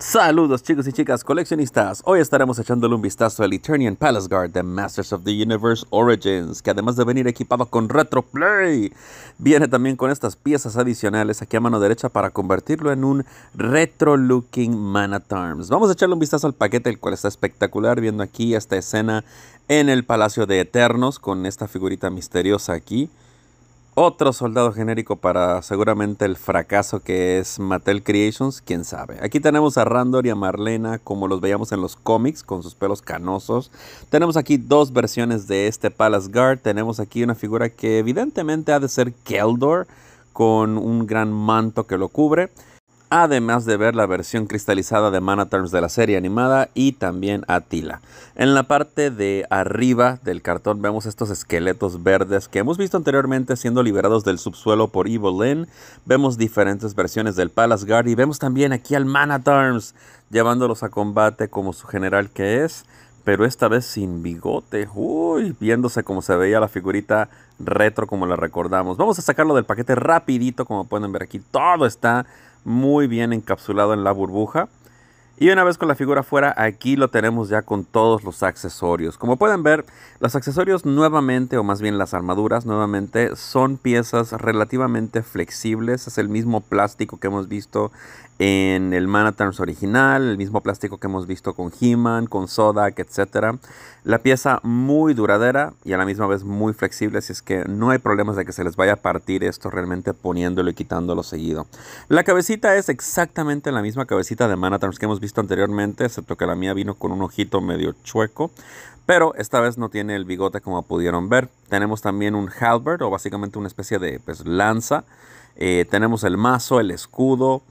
Saludos chicos y chicas coleccionistas, hoy estaremos echándole un vistazo al Eternian Palace Guard de Masters of the Universe Origins, que además de venir equipado con Retro Play, viene también con estas piezas adicionales aquí a mano derecha para convertirlo en un retro looking man at arms. Vamos a echarle un vistazo al paquete, el cual está espectacular, viendo aquí esta escena en el Palacio de Eternos con esta figurita misteriosa aquí otro soldado genérico para seguramente el fracaso que es Mattel Creations, quién sabe. Aquí tenemos a Randor y a Marlena como los veíamos en los cómics con sus pelos canosos. Tenemos aquí dos versiones de este Palace Guard. Tenemos aquí una figura que evidentemente ha de ser Keldor con un gran manto que lo cubre además de ver la versión cristalizada de Terms de la serie animada y también Atila. En la parte de arriba del cartón vemos estos esqueletos verdes que hemos visto anteriormente siendo liberados del subsuelo por Evil-Lyn. Vemos diferentes versiones del Palace Guard y vemos también aquí al Terms llevándolos a combate como su general que es pero esta vez sin bigote. Uy, viéndose como se veía la figurita retro como la recordamos. Vamos a sacarlo del paquete rapidito, como pueden ver aquí. Todo está muy bien encapsulado en la burbuja y una vez con la figura fuera, aquí lo tenemos ya con todos los accesorios. Como pueden ver, los accesorios nuevamente, o más bien las armaduras nuevamente, son piezas relativamente flexibles. Es el mismo plástico que hemos visto en el Manatans original, el mismo plástico que hemos visto con He-Man, con Sodak, etc. La pieza muy duradera y a la misma vez muy flexible, así es que no hay problemas de que se les vaya a partir esto realmente poniéndolo y quitándolo seguido. La cabecita es exactamente la misma cabecita de Manatarms que hemos visto anteriormente, excepto que la mía vino con un ojito medio chueco, pero esta vez no tiene el bigote como pudieron ver. Tenemos también un halberd o básicamente una especie de pues, lanza. Eh, tenemos el mazo, el escudo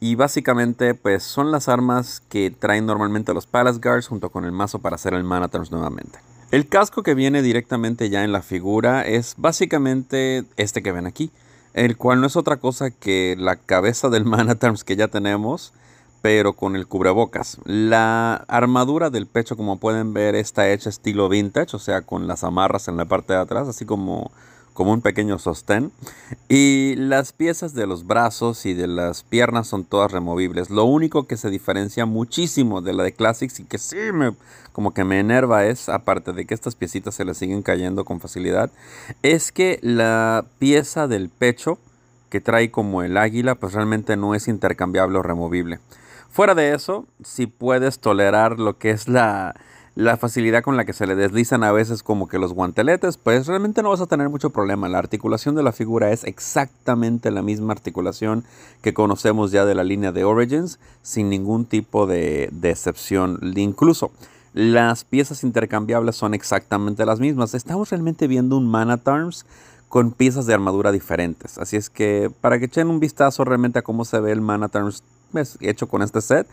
y básicamente pues son las armas que traen normalmente los Palace Guards junto con el mazo para hacer el Mana nuevamente. El casco que viene directamente ya en la figura es básicamente este que ven aquí, el cual no es otra cosa que la cabeza del manatons que ya tenemos pero con el cubrebocas. La armadura del pecho, como pueden ver, está hecha estilo vintage, o sea, con las amarras en la parte de atrás, así como, como un pequeño sostén. Y las piezas de los brazos y de las piernas son todas removibles. Lo único que se diferencia muchísimo de la de Classics y que sí me, como que me enerva es, aparte de que estas piecitas se le siguen cayendo con facilidad, es que la pieza del pecho que trae como el águila, pues realmente no es intercambiable o removible. Fuera de eso, si puedes tolerar lo que es la, facilidad con la que se le deslizan a veces como que los guanteletes, pues realmente no vas a tener mucho problema. La articulación de la figura es exactamente la misma articulación que conocemos ya de la línea de Origins, sin ningún tipo de, de excepción. Incluso las piezas intercambiables son exactamente las mismas. Estamos realmente viendo un Man Arms con piezas de armadura diferentes. Así es que para que echen un vistazo realmente a cómo se ve el Man at Arms hecho con este set.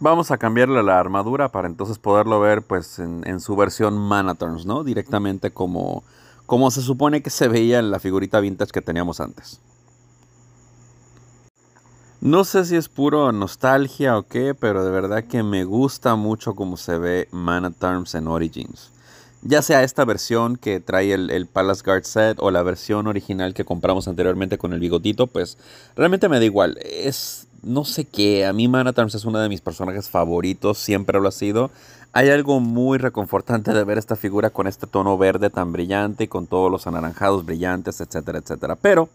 Vamos a cambiarle la armadura para entonces poderlo ver pues en, su versión Manaturns, ¿no? Directamente como, como se supone que se veía en la figurita vintage que teníamos antes. No sé si es puro nostalgia o qué, pero de verdad que me gusta mucho cómo se ve Terms en Origins. Ya sea esta versión que trae el, el, Palace Guard set o la versión original que compramos anteriormente con el bigotito, pues realmente me da igual. Es no sé qué, a mí Mana es uno de mis personajes favoritos, siempre lo ha sido. Hay algo muy reconfortante de ver esta figura con este tono verde tan brillante y con todos los anaranjados brillantes, etcétera, etcétera. Pero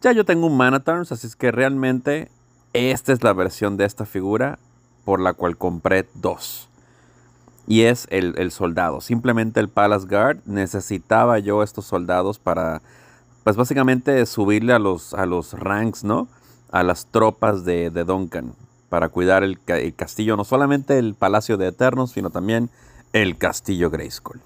ya yo tengo un Mana así es que realmente esta es la versión de esta figura por la cual compré dos. Y es el, el soldado, simplemente el Palace Guard. Necesitaba yo estos soldados para, pues básicamente subirle a los, a los ranks, ¿no? a las tropas de, de Duncan para cuidar el, castillo, no solamente el Palacio de Eternos, sino también el Castillo Grayskull.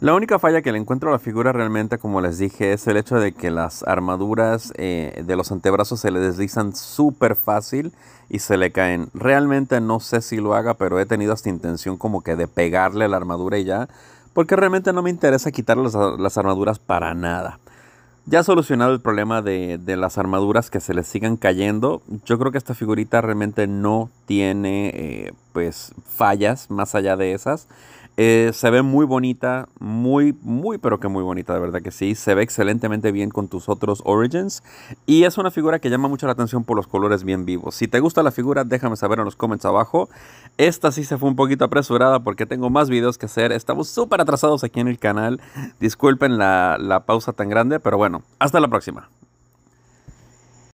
La única falla que le encuentro a la figura realmente, como les dije, es el hecho de que las armaduras eh, de los antebrazos se le deslizan súper fácil y se le caen. Realmente no sé si lo haga, pero he tenido esta intención como que de pegarle la armadura y ya, porque realmente no me interesa Quitar las armaduras para nada. Ya solucionado el problema de, las armaduras que se les sigan cayendo, yo creo que esta figurita realmente no tiene eh, pues fallas más allá de esas. Eh, se ve muy bonita, muy, muy, pero que muy bonita, de verdad que sí. Se ve excelentemente bien con tus otros Origins. Y es una figura que llama mucho la atención por los colores bien vivos. Si te gusta la figura, déjame saber en los comments abajo. Esta sí se fue un poquito apresurada porque tengo más videos que hacer. Estamos súper atrasados aquí en el canal. Disculpen la pausa tan grande, pero bueno, hasta la próxima.